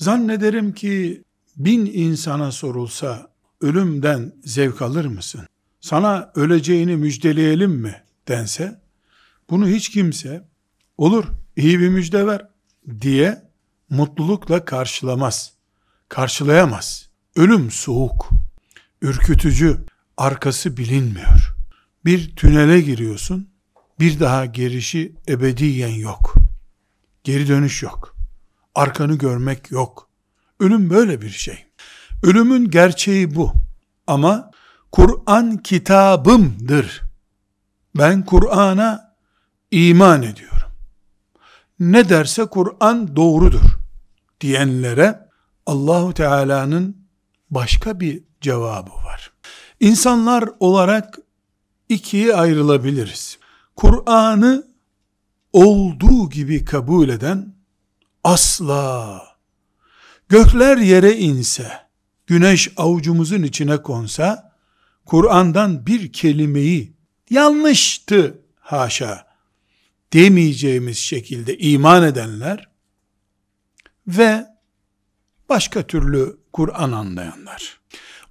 Zannederim ki bin insana sorulsa ölümden zevk alır mısın? Sana öleceğini müjdeleyelim mi dense bunu hiç kimse olur iyi bir müjde ver diye mutlulukla karşılamaz. Karşılayamaz. Ölüm soğuk, ürkütücü, arkası bilinmiyor. Bir tünele giriyorsun, bir daha gerişi ebediyen yok. Geri dönüş yok arkanı görmek yok. Ölüm böyle bir şey. Ölümün gerçeği bu. Ama Kur'an kitabımdır. Ben Kur'an'a iman ediyorum. Ne derse Kur'an doğrudur diyenlere Allahu Teala'nın başka bir cevabı var. İnsanlar olarak ikiye ayrılabiliriz. Kur'an'ı olduğu gibi kabul eden Asla. Gökler yere inse, güneş avucumuzun içine konsa, Kur'an'dan bir kelimeyi yanlıştı haşa demeyeceğimiz şekilde iman edenler ve başka türlü Kur'an anlayanlar.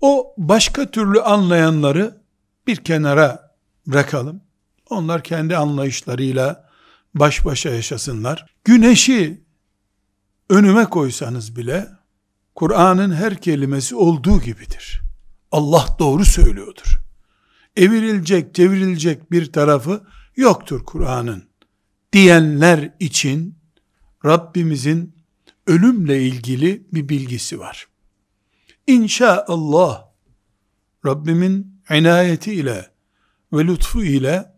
O başka türlü anlayanları bir kenara bırakalım. Onlar kendi anlayışlarıyla baş başa yaşasınlar. Güneşi önüme koysanız bile Kur'an'ın her kelimesi olduğu gibidir. Allah doğru söylüyordur. Evirilecek, çevrilecek bir tarafı yoktur Kur'an'ın diyenler için Rabbimizin ölümle ilgili bir bilgisi var. İnşaallah Rabbimin inayeti ile ve lütfu ile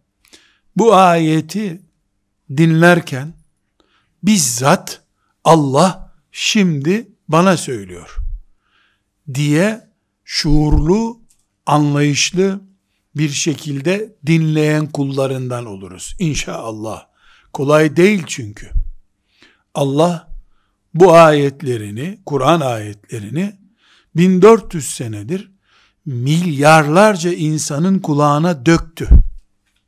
bu ayeti dinlerken bizzat Allah şimdi bana söylüyor diye şuurlu, anlayışlı bir şekilde dinleyen kullarından oluruz inşallah. Kolay değil çünkü. Allah bu ayetlerini, Kur'an ayetlerini 1400 senedir milyarlarca insanın kulağına döktü.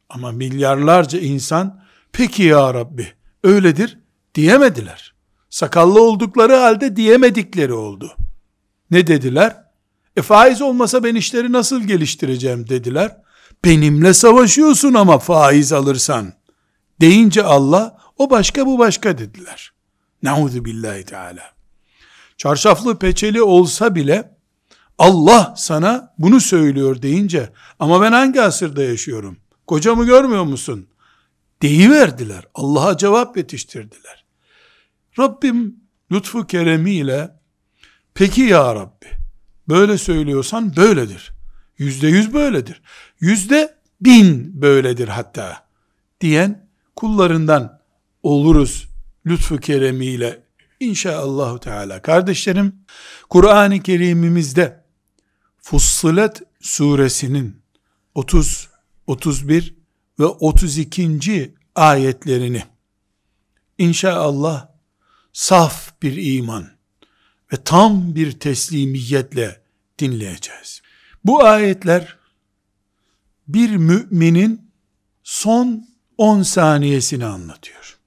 Ama milyarlarca insan peki ya Rabbi öyledir diyemediler. Sakallı oldukları halde diyemedikleri oldu. Ne dediler? E faiz olmasa ben işleri nasıl geliştireceğim dediler. Benimle savaşıyorsun ama faiz alırsan. Deyince Allah o başka bu başka dediler. Nauzu billahi teala. Çarşaflı peçeli olsa bile Allah sana bunu söylüyor deyince ama ben hangi asırda yaşıyorum? Kocamı görmüyor musun? Deyiverdiler. Allah'a cevap yetiştirdiler. Rabbim lütfu keremiyle peki ya Rabbi böyle söylüyorsan böyledir. Yüzde yüz böyledir. Yüzde bin böyledir hatta diyen kullarından oluruz lütfu keremiyle inşallahü teala. Kardeşlerim Kur'an-ı Kerim'imizde Fussilet suresinin 30, 31 ve 32. ayetlerini inşallah saf bir iman ve tam bir teslimiyetle dinleyeceğiz. Bu ayetler bir müminin son 10 saniyesini anlatıyor.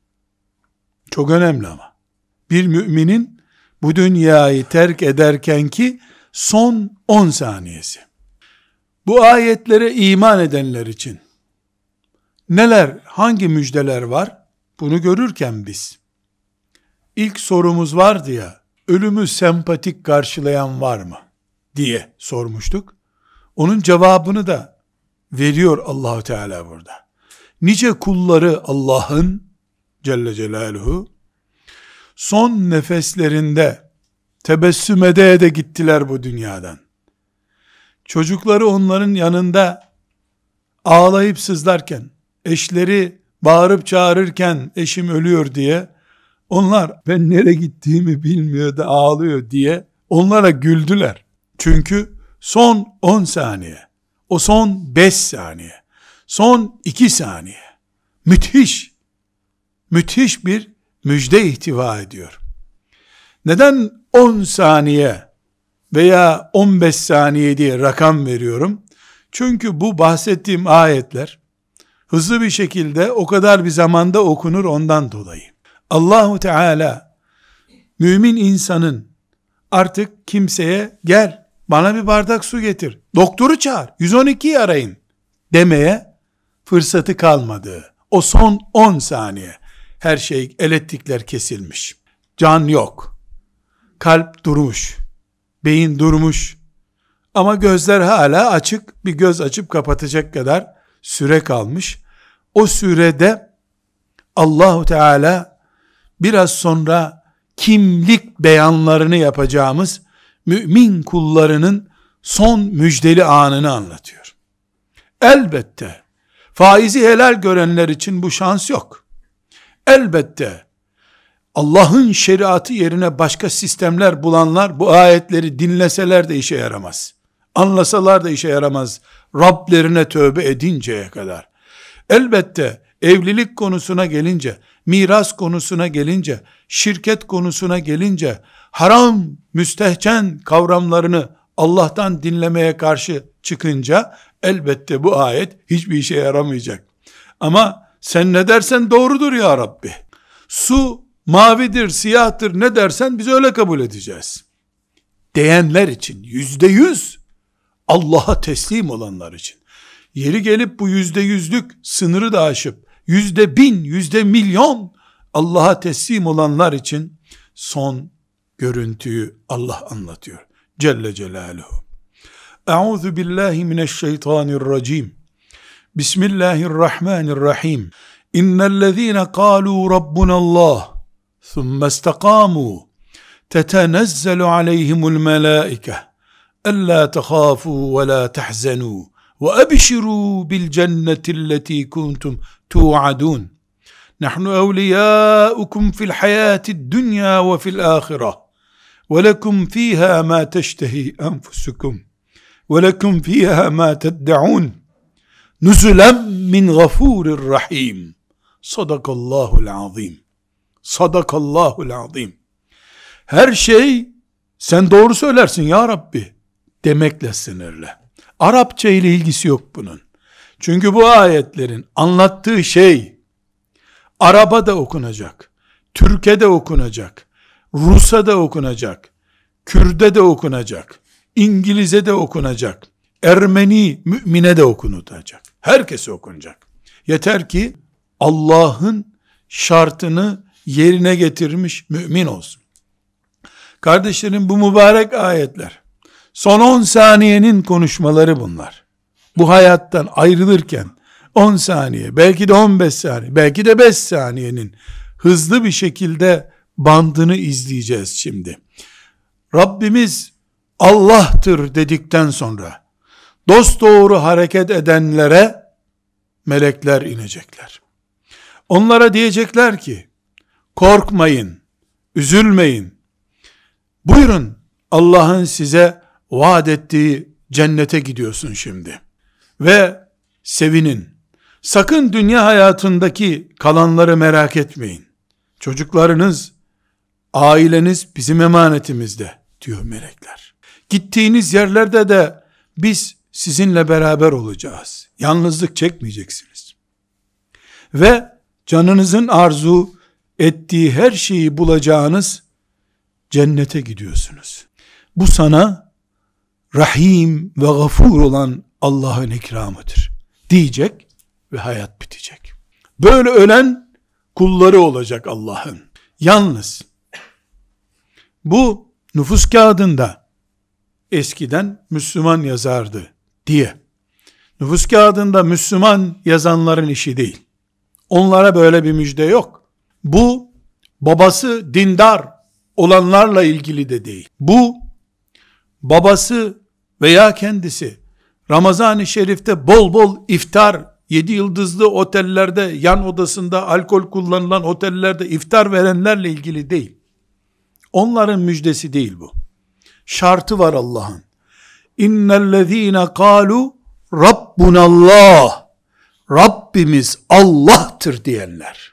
Çok önemli ama. Bir müminin bu dünyayı terk ederken ki son 10 saniyesi. Bu ayetlere iman edenler için neler, hangi müjdeler var? Bunu görürken biz ilk sorumuz vardı ya, ölümü sempatik karşılayan var mı? diye sormuştuk. Onun cevabını da veriyor Allahu Teala burada. Nice kulları Allah'ın Celle Celaluhu son nefeslerinde tebessüm ede de gittiler bu dünyadan. Çocukları onların yanında ağlayıp sızlarken, eşleri bağırıp çağırırken eşim ölüyor diye onlar ben nereye gittiğimi bilmiyor da ağlıyor diye onlara güldüler. Çünkü son 10 saniye, o son 5 saniye, son 2 saniye müthiş, müthiş bir müjde ihtiva ediyor. Neden 10 saniye veya 15 saniye diye rakam veriyorum? Çünkü bu bahsettiğim ayetler hızlı bir şekilde o kadar bir zamanda okunur ondan dolayı. Allahu Teala mümin insanın artık kimseye gel bana bir bardak su getir, doktoru çağır, 112'yi arayın demeye fırsatı kalmadı. O son 10 saniye her şey elektrikler kesilmiş. Can yok. Kalp durmuş. Beyin durmuş. Ama gözler hala açık. Bir göz açıp kapatacak kadar süre kalmış. O sürede Allahu Teala biraz sonra kimlik beyanlarını yapacağımız mümin kullarının son müjdeli anını anlatıyor. Elbette faizi helal görenler için bu şans yok. Elbette Allah'ın şeriatı yerine başka sistemler bulanlar bu ayetleri dinleseler de işe yaramaz. Anlasalar da işe yaramaz. Rablerine tövbe edinceye kadar. Elbette evlilik konusuna gelince miras konusuna gelince, şirket konusuna gelince, haram, müstehcen kavramlarını Allah'tan dinlemeye karşı çıkınca, elbette bu ayet hiçbir işe yaramayacak. Ama sen ne dersen doğrudur ya Rabbi. Su mavidir, siyahtır ne dersen biz öyle kabul edeceğiz. Diyenler için yüzde yüz Allah'a teslim olanlar için. Yeri gelip bu yüzde yüzlük sınırı da aşıp yüzde bin, yüzde milyon Allah'a teslim olanlar için son görüntüyü Allah anlatıyor. Celle Celaluhu. Euzu billahi mineşşeytanirracim. Bismillahirrahmanirrahim. İnnellezîne kâlû rabbunallâh. Thumma istakâmû. Tetenezzelu aleyhimul melâike. Alla tehâfû ve La tehzenû. وَاَبْشِرُوا بِالْجَنَّةِ الَّتِي كُنْتُمْ تُوْعَدُونَ نَحْنُ أَوْلِيَاؤُكُمْ فِي الْحَيَاةِ الدُّنْيَا وَفِي الْآخِرَةِ وَلَكُمْ ف۪يهَا مَا تَشْتَه۪ي أَنْفُسُكُمْ وَلَكُمْ ف۪يهَا مَا تَدَّعُونَ نُزُلًا مِنْ غَفُورِ الرَّحِيمِ Sadakallahul azim. Sadakallahul azim. Her şey sen doğru söylersin ya Rabbi demekle sınırlı. Arapça ile ilgisi yok bunun. Çünkü bu ayetlerin anlattığı şey Araba da okunacak, Türk'e de okunacak, Rus'a da okunacak, Kürde de okunacak, İngiliz'e de okunacak, Ermeni mümine de okunacak. Herkese okunacak. Yeter ki Allah'ın şartını yerine getirmiş mümin olsun. Kardeşlerim bu mübarek ayetler Son 10 saniyenin konuşmaları bunlar. Bu hayattan ayrılırken 10 saniye, belki de 15 saniye, belki de 5 saniyenin hızlı bir şekilde bandını izleyeceğiz şimdi. Rabbimiz Allah'tır dedikten sonra dost doğru hareket edenlere melekler inecekler. Onlara diyecekler ki korkmayın, üzülmeyin. Buyurun Allah'ın size vaat ettiği cennete gidiyorsun şimdi. Ve sevinin. Sakın dünya hayatındaki kalanları merak etmeyin. Çocuklarınız, aileniz bizim emanetimizde diyor melekler. Gittiğiniz yerlerde de biz sizinle beraber olacağız. Yalnızlık çekmeyeceksiniz. Ve canınızın arzu ettiği her şeyi bulacağınız cennete gidiyorsunuz. Bu sana Rahim ve gafur olan Allah'ın ikramıdır diyecek ve hayat bitecek. Böyle ölen kulları olacak Allah'ın. Yalnız bu nüfus kağıdında eskiden Müslüman yazardı diye nüfus kağıdında Müslüman yazanların işi değil. Onlara böyle bir müjde yok. Bu babası dindar olanlarla ilgili de değil. Bu babası veya kendisi Ramazan-ı Şerif'te bol bol iftar, yedi yıldızlı otellerde, yan odasında alkol kullanılan otellerde iftar verenlerle ilgili değil. Onların müjdesi değil bu. Şartı var Allah'ın. İnnellezîne kâlu Rabbunallah Rabbimiz Allah'tır diyenler.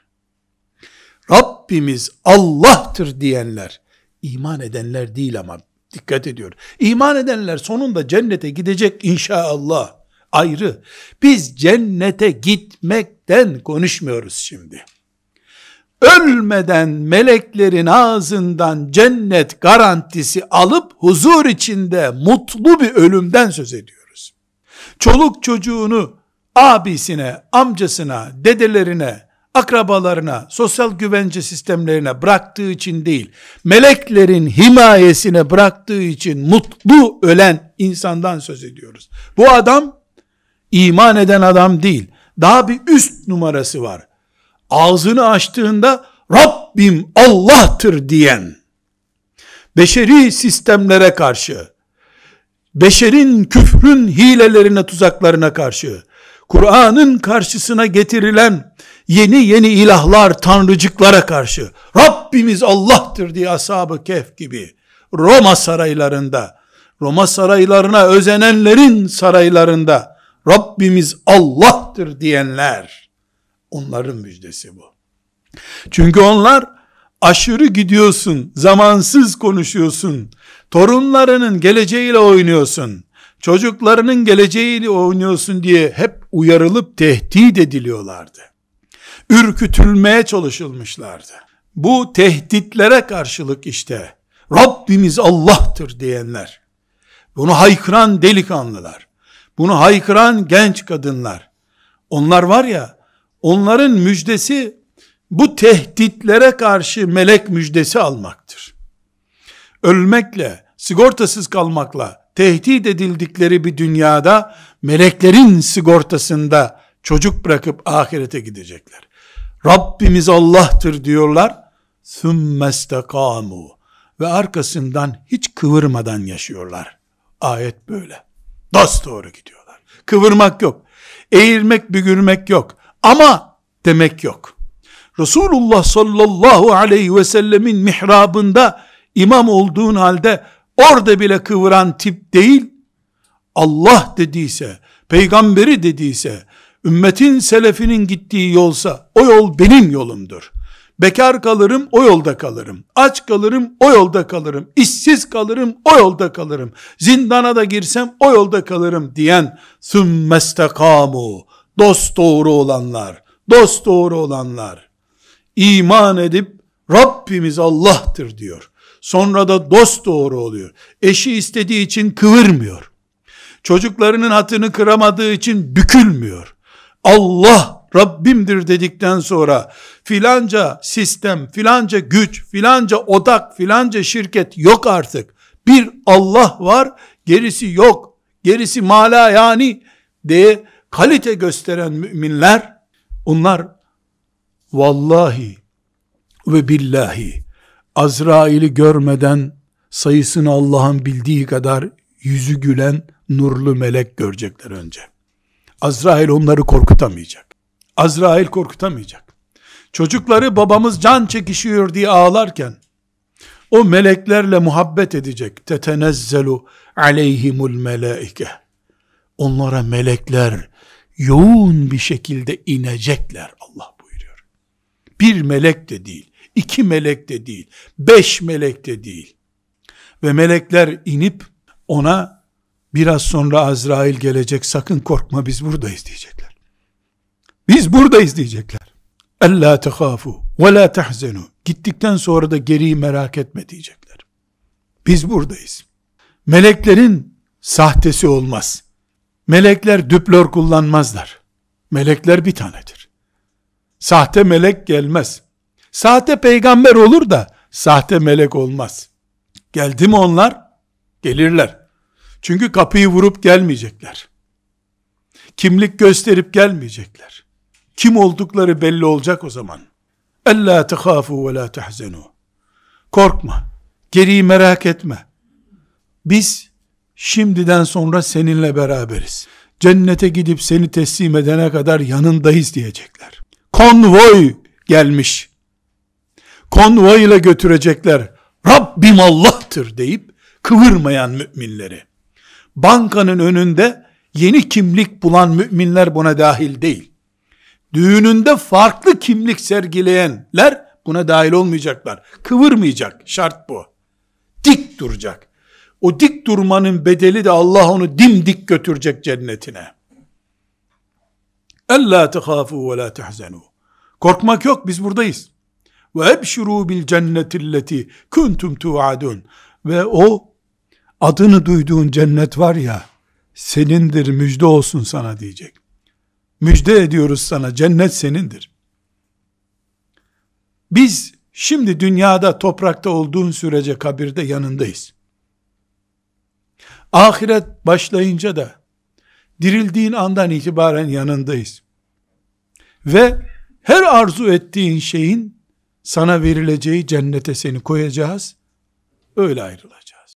Rabbimiz Allah'tır diyenler iman edenler değil ama Dikkat ediyor. İman edenler sonunda cennete gidecek inşallah. Ayrı. Biz cennete gitmekten konuşmuyoruz şimdi. Ölmeden meleklerin ağzından cennet garantisi alıp huzur içinde mutlu bir ölümden söz ediyoruz. Çoluk çocuğunu abisine, amcasına, dedelerine, akrabalarına, sosyal güvence sistemlerine bıraktığı için değil, meleklerin himayesine bıraktığı için mutlu ölen insandan söz ediyoruz. Bu adam iman eden adam değil. Daha bir üst numarası var. Ağzını açtığında Rabbim Allah'tır diyen, beşeri sistemlere karşı, beşerin küfrün hilelerine tuzaklarına karşı, Kur'an'ın karşısına getirilen yeni yeni ilahlar, tanrıcıklara karşı Rabbimiz Allah'tır diye ashab kef gibi Roma saraylarında, Roma saraylarına özenenlerin saraylarında Rabbimiz Allah'tır diyenler onların müjdesi bu. Çünkü onlar aşırı gidiyorsun, zamansız konuşuyorsun, torunlarının geleceğiyle oynuyorsun, çocuklarının geleceğiyle oynuyorsun diye hep uyarılıp tehdit ediliyorlardı ürkütülmeye çalışılmışlardı. Bu tehditlere karşılık işte Rabbimiz Allah'tır diyenler, bunu haykıran delikanlılar, bunu haykıran genç kadınlar, onlar var ya, onların müjdesi bu tehditlere karşı melek müjdesi almaktır. Ölmekle, sigortasız kalmakla tehdit edildikleri bir dünyada meleklerin sigortasında Çocuk bırakıp ahirete gidecekler. Rabbimiz Allah'tır diyorlar. ثُمَّ اسْتَقَامُوا Ve arkasından hiç kıvırmadan yaşıyorlar. Ayet böyle. Dost doğru gidiyorlar. Kıvırmak yok. Eğilmek, bügürmek yok. Ama demek yok. Resulullah sallallahu aleyhi ve sellemin mihrabında imam olduğun halde orada bile kıvıran tip değil, Allah dediyse, peygamberi dediyse, ümmetin selefinin gittiği yolsa o yol benim yolumdur. Bekar kalırım o yolda kalırım. Aç kalırım o yolda kalırım. İşsiz kalırım o yolda kalırım. Zindana da girsem o yolda kalırım diyen sümmestekamu dost doğru olanlar dost doğru olanlar iman edip Rabbimiz Allah'tır diyor. Sonra da dost doğru oluyor. Eşi istediği için kıvırmıyor. Çocuklarının hatını kıramadığı için bükülmüyor. Allah Rabbimdir dedikten sonra filanca sistem, filanca güç, filanca odak, filanca şirket yok artık. Bir Allah var, gerisi yok. Gerisi mala yani diye kalite gösteren müminler onlar vallahi ve billahi Azrail'i görmeden sayısını Allah'ın bildiği kadar yüzü gülen nurlu melek görecekler önce. Azrail onları korkutamayacak. Azrail korkutamayacak. Çocukları babamız can çekişiyor diye ağlarken o meleklerle muhabbet edecek. Tetenezzelu aleyhimul meleike. Onlara melekler yoğun bir şekilde inecekler Allah buyuruyor. Bir melek de değil, iki melek de değil, beş melek de değil. Ve melekler inip ona Biraz sonra Azrail gelecek sakın korkma biz buradayız diyecekler. Biz buradayız diyecekler. Ella tehafu ve la tehzenu. Gittikten sonra da geriyi merak etme diyecekler. Biz buradayız. Meleklerin sahtesi olmaz. Melekler düplör kullanmazlar. Melekler bir tanedir. Sahte melek gelmez. Sahte peygamber olur da sahte melek olmaz. Geldi mi onlar? Gelirler. Çünkü kapıyı vurup gelmeyecekler. Kimlik gösterip gelmeyecekler. Kim oldukları belli olacak o zaman. Ella tehafu ve la tehzenu. Korkma. Geriyi merak etme. Biz şimdiden sonra seninle beraberiz. Cennete gidip seni teslim edene kadar yanındayız diyecekler. Konvoy gelmiş. Konvoy ile götürecekler. Rabbim Allah'tır deyip kıvırmayan müminleri bankanın önünde yeni kimlik bulan müminler buna dahil değil. Düğününde farklı kimlik sergileyenler buna dahil olmayacaklar. Kıvırmayacak. Şart bu. Dik duracak. O dik durmanın bedeli de Allah onu dimdik götürecek cennetine. Ella tehafu ve la tehzenu. Korkmak yok biz buradayız. Ve ebşiru bil cennetilleti kuntum tuadun. Ve o adını duyduğun cennet var ya, senindir müjde olsun sana diyecek. Müjde ediyoruz sana cennet senindir. Biz şimdi dünyada toprakta olduğun sürece kabirde yanındayız. Ahiret başlayınca da dirildiğin andan itibaren yanındayız. Ve her arzu ettiğin şeyin sana verileceği cennete seni koyacağız. Öyle ayrılacağız.